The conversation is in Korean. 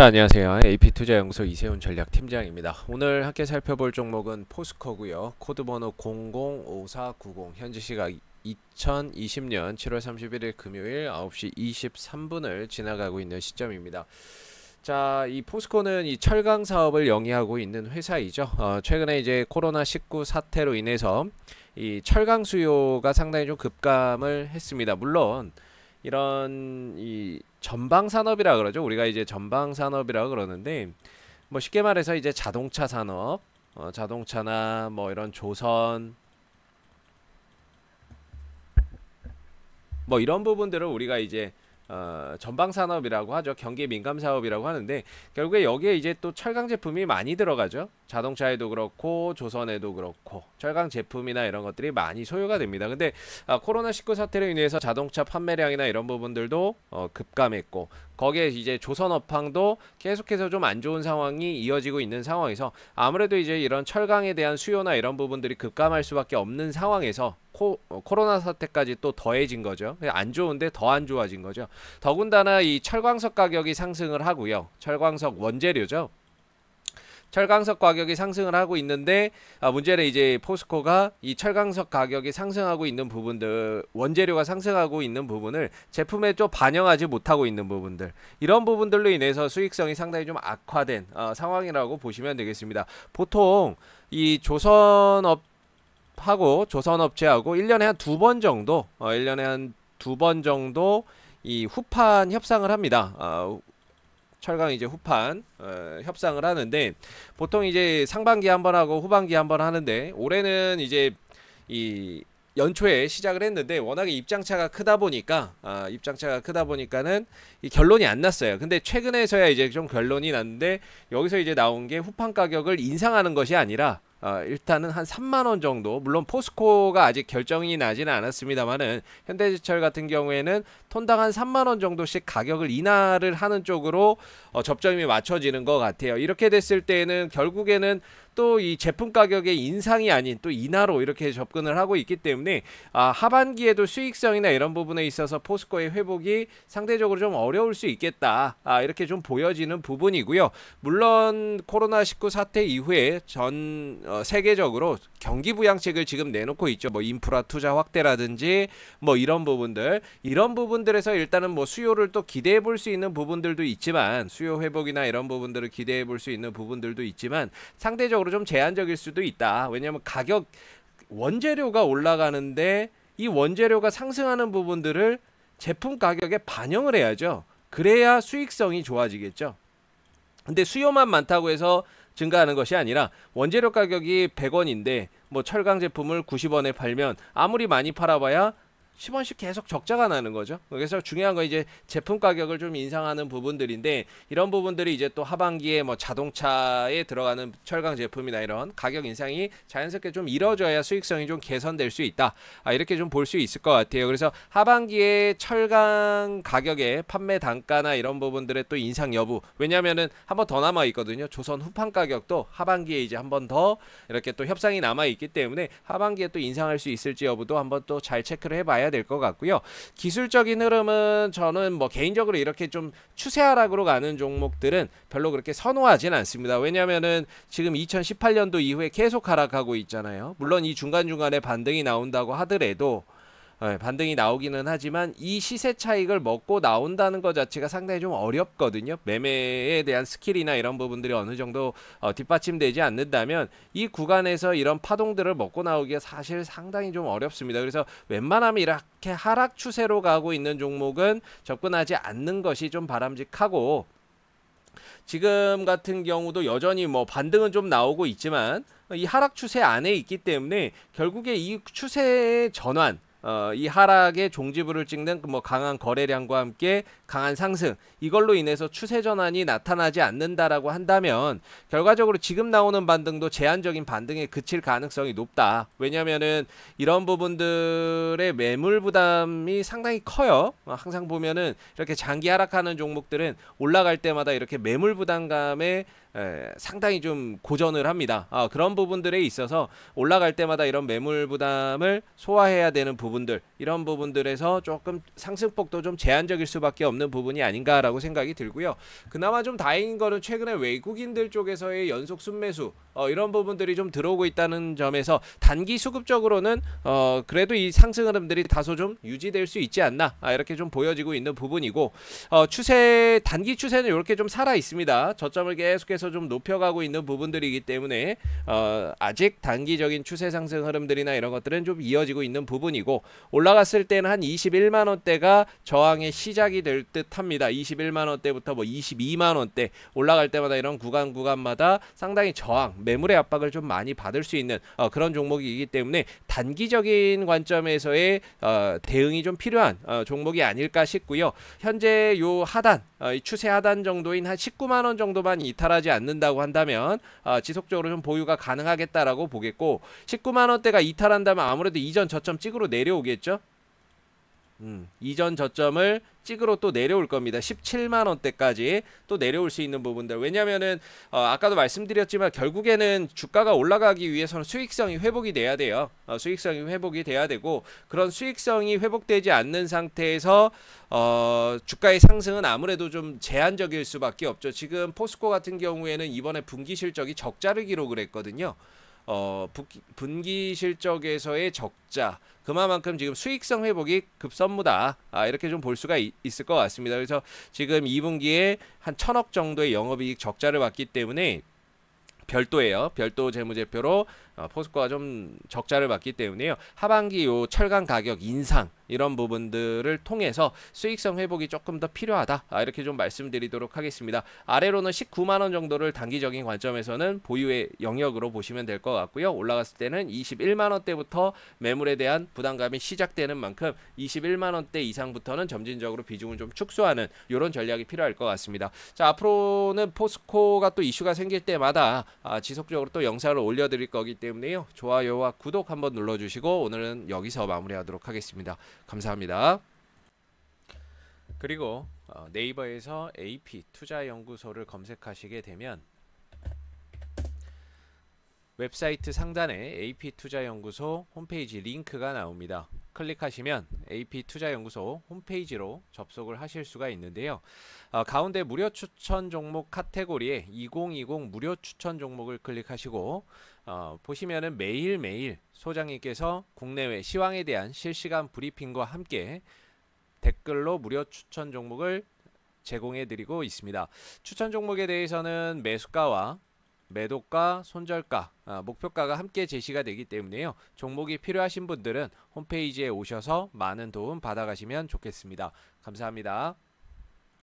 자 네, 안녕하세요 AP투자연구소 이세훈 전략팀장입니다 오늘 함께 살펴볼 종목은 포스코고요 코드번호 005490 현지시각 2020년 7월 31일 금요일 9시 23분을 지나가고 있는 시점입니다 자, 이 포스코는 이 철강 사업을 영위하고 있는 회사이죠. 어, 최근에 이제 코로나19 사태로 인해서 이 철강 수요가 상당히 좀 급감을 했습니다. 물론 이런 이 전방 산업이라 그러죠. 우리가 이제 전방 산업이라 고 그러는데 뭐 쉽게 말해서 이제 자동차 산업, 어, 자동차나 뭐 이런 조선 뭐 이런 부분들을 우리가 이제 어, 전방 산업이라고 하죠. 경기 민감 사업이라고 하는데 결국에 여기에 이제 또 철강 제품이 많이 들어가죠. 자동차에도 그렇고 조선에도 그렇고 철강 제품이나 이런 것들이 많이 소요가 됩니다. 근데 아, 코로나 19 사태로 인해서 자동차 판매량이나 이런 부분들도 어, 급감했고 거기에 이제 조선업황도 계속해서 좀 안 좋은 상황이 이어지고 있는 상황에서 아무래도 이제 이런 철강에 대한 수요나 이런 부분들이 급감할 수밖에 없는 상황에서 코, 어, 로나 사태까지 또 더해진 거죠. 안 좋은데 더 안 좋아진 거죠. 더군다나 이 철광석 가격이 상승을 하고요. 철광석 원재료죠. 철강석 가격이 상승을 하고 있는데 아, 문제는 이제 포스코가 이 철강석 가격이 상승하고 있는 부분들 원재료가 상승하고 있는 부분을 제품에 좀 반영하지 못하고 있는 부분들 이런 부분들로 인해서 수익성이 상당히 좀 악화된 어, 상황이라고 보시면 되겠습니다. 보통 이 조선업 하고 조선업체하고 1년에 한 두 번 정도 어, 1년에 한 두 번 정도 이 후판 협상을 합니다. 어, 철강 이제 후판 어, 협상을 하는데 보통 이제 상반기 한 번 하고 후반기 한 번 하는데 올해는 이제 이 연초에 시작을 했는데 워낙에 입장차가 크다 보니까 아, 입장차가 크다 보니까는 결론이 안 났어요. 근데 최근에서야 이제 좀 결론이 났는데 여기서 이제 나온 게 후판 가격을 인상하는 것이 아니라 어, 일단은 한 3만 원 정도 물론 포스코가 아직 결정이 나지는 않았습니다만은 현대지철 같은 경우에는 톤당 한 3만 원 정도씩 가격을 인하를 하는 쪽으로 어, 접점이 맞춰지는 것 같아요. 이렇게 됐을 때는 결국에는 또이 제품 가격의 인상이 아닌 또 인하로 이렇게 접근을 하고 있기 때문에 아, 하반기에도 수익성이나 이런 부분에 있어서 포스코의 회복이 상대적으로 좀 어려울 수 있겠다. 아, 이렇게 좀 보여지는 부분이고요. 물론 코로나19 사태 이후에 전 어, 세계적으로 경기 부양책을 지금 내놓고 있죠. 뭐 인프라 투자 확대라든지 뭐 이런 부분들 이런 부분들에서 일단은 뭐 수요를 또 기대해 볼 수 있는 부분들도 있지만 수요 회복이나 이런 부분들을 기대해 볼 수 있는 부분들도 있지만 상대적으로 상대적으로 좀 제한적일 수도 있다. 왜냐하면 가격 원재료가 올라가는데 이 원재료가 상승하는 부분들을 제품 가격에 반영을 해야죠. 그래야 수익성이 좋아지겠죠. 근데 수요만 많다고 해서 증가하는 것이 아니라 원재료 가격이 100원인데 뭐 철강 제품을 90원에 팔면 아무리 많이 팔아봐야 10원씩 계속 적자가 나는 거죠. 그래서 중요한 건 이제 제품 가격을 좀 인상하는 부분들인데 이런 부분들이 이제 또 하반기에 뭐 자동차에 들어가는 철강 제품이나 이런 가격 인상이 자연스럽게 좀 이뤄져야 수익성이 좀 개선될 수 있다. 아, 이렇게 좀 볼 수 있을 것 같아요. 그래서 하반기에 철강 가격의 판매 단가나 이런 부분들의 또 인상 여부. 왜냐면은 한번 더 남아 있거든요. 조선 후판 가격도 하반기에 이제 한 번 더 이렇게 또 협상이 남아 있기 때문에 하반기에 또 인상할 수 있을지 여부도 한번 또 잘 체크를 해봐야 될것 같고요. 기술적인 흐름은 저는 뭐 개인적으로 이렇게 좀 추세 하락으로 가는 종목들은 별로 그렇게 선호하진 않습니다. 왜냐면은 지금 2018년도 이후에 계속 하락하고 있잖아요. 물론 이 중간중간에 반등이 나온다고 하더라도 예, 반등이 나오기는 하지만 이 시세 차익을 먹고 나온다는 것 자체가 상당히 좀 어렵거든요. 매매에 대한 스킬이나 이런 부분들이 어느 정도 어, 뒷받침되지 않는다면 이 구간에서 이런 파동들을 먹고 나오기가 사실 상당히 좀 어렵습니다. 그래서 웬만하면 이렇게 하락 추세로 가고 있는 종목은 접근하지 않는 것이 좀 바람직하고 지금 같은 경우도 여전히 뭐 반등은 좀 나오고 있지만 이 하락 추세 안에 있기 때문에 결국에 이 추세의 전환 어, 이 하락의 종지부를 찍는 그 뭐 강한 거래량과 함께 강한 상승 이걸로 인해서 추세 전환이 나타나지 않는다라고 한다면 결과적으로 지금 나오는 반등도 제한적인 반등에 그칠 가능성이 높다. 왜냐면은 이런 부분들의 매물 부담이 상당히 커요. 어, 항상 보면은 이렇게 장기 하락하는 종목들은 올라갈 때마다 이렇게 매물 부담감에 에, 상당히 좀 고전을 합니다. 아, 그런 부분들에 있어서 올라갈 때마다 이런 매물 부담을 소화해야 되는 부분 부분들 이런 부분들에서 조금 상승폭도 좀 제한적일 수밖에 없는 부분이 아닌가라고 생각이 들고요. 그나마 좀 다행인 거는 최근에 외국인들 쪽에서의 연속 순매수 어, 이런 부분들이 좀 들어오고 있다는 점에서 단기 수급적으로는 어, 그래도 이 상승 흐름들이 다소 좀 유지될 수 있지 않나 아, 이렇게 좀 보여지고 있는 부분이고 어, 추세 단기 추세는 이렇게 좀 살아 있습니다. 저점을 계속해서 좀 높여가고 있는 부분들이기 때문에 어, 아직 단기적인 추세 상승 흐름들이나 이런 것들은 좀 이어지고 있는 부분이고 올라갔을 때는 한 21만 원대가 저항의 시작이 될 듯합니다. 21만 원대부터 뭐 22만 원대 올라갈 때마다 이런 구간 구간마다 상당히 저항 매물의 압박을 좀 많이 받을 수 있는 어, 그런 종목이기 때문에 단기적인 관점에서의 어, 대응이 좀 필요한 어, 종목이 아닐까 싶고요. 현재 요 하단 어, 추세 하단 정도인 한 19만 원 정도만 이탈하지 않는다고 한다면 어, 지속적으로 좀 보유가 가능하겠다라고 보겠고 19만 원대가 이탈한다면 아무래도 이전 저점 찍으로 내려 내려오겠죠? 음, 이전 저점을 찍으러또 내려올 겁니다. 17만 원대까지 또 내려올 수 있는 부분들. 왜냐면은 어, 아까도 말씀드렸지만 결국에는 주가가 올라가기 위해서는 수익성이 회복이 돼야 돼요. 어, 수익성이 회복이 돼야 되고 그런 수익성이 회복되지 않는 상태에서 어, 주가의 상승은 아무래도 좀 제한적일 수밖에 없죠. 지금 포스코 같은 경우에는 이번에 분기 실적이 적자를 기록을 했거든요. 어, 분기 실적에서의 적자 그만큼 지금 수익성 회복이 급선무다 아, 이렇게 좀 볼 수가 이, 있을 것 같습니다. 그래서 지금 2분기에 한 천억 정도의 영업이익 적자를 봤기 때문에 별도예요. 별도 재무제표로 어, 포스코가 좀 적자를 봤기 때문에요. 하반기 요 철강 가격 인상 이런 부분들을 통해서 수익성 회복이 조금 더 필요하다. 아, 이렇게 좀 말씀드리도록 하겠습니다. 아래로는 19만 원 정도를 단기적인 관점에서는 보유의 영역으로 보시면 될 것 같고요. 올라갔을 때는 21만 원대부터 매물에 대한 부담감이 시작되는 만큼 21만 원대 이상부터는 점진적으로 비중을 좀 축소하는 이런 전략이 필요할 것 같습니다. 자, 앞으로는 포스코가 또 이슈가 생길 때마다 아, 지속적으로 또 영상을 올려드릴 거기 때문에 때문에요. 좋아요와 구독 한번 눌러주시고 오늘은 여기서 마무리하도록 하겠습니다. 감사합니다. 그리고 어, 네이버에서 AP 투자연구소를 검색하시게 되면 웹사이트 상단에 AP 투자연구소 홈페이지 링크가 나옵니다. 클릭하시면 AP투자연구소 홈페이지로 접속을 하실 수가 있는데요. 어, 가운데 무료 추천 종목 카테고리에 2020 무료 추천 종목을 클릭하시고 어, 보시면은 매일매일 소장님께서 국내외 시황에 대한 실시간 브리핑과 함께 댓글로 무료 추천 종목을 제공해 드리고 있습니다. 추천 종목에 대해서는 매수가와 매도가, 손절가, 아, 목표가가 함께 제시가 되기 때문에요. 종목이 필요하신 분들은 홈페이지에 오셔서 많은 도움 받아가시면 좋겠습니다. 감사합니다.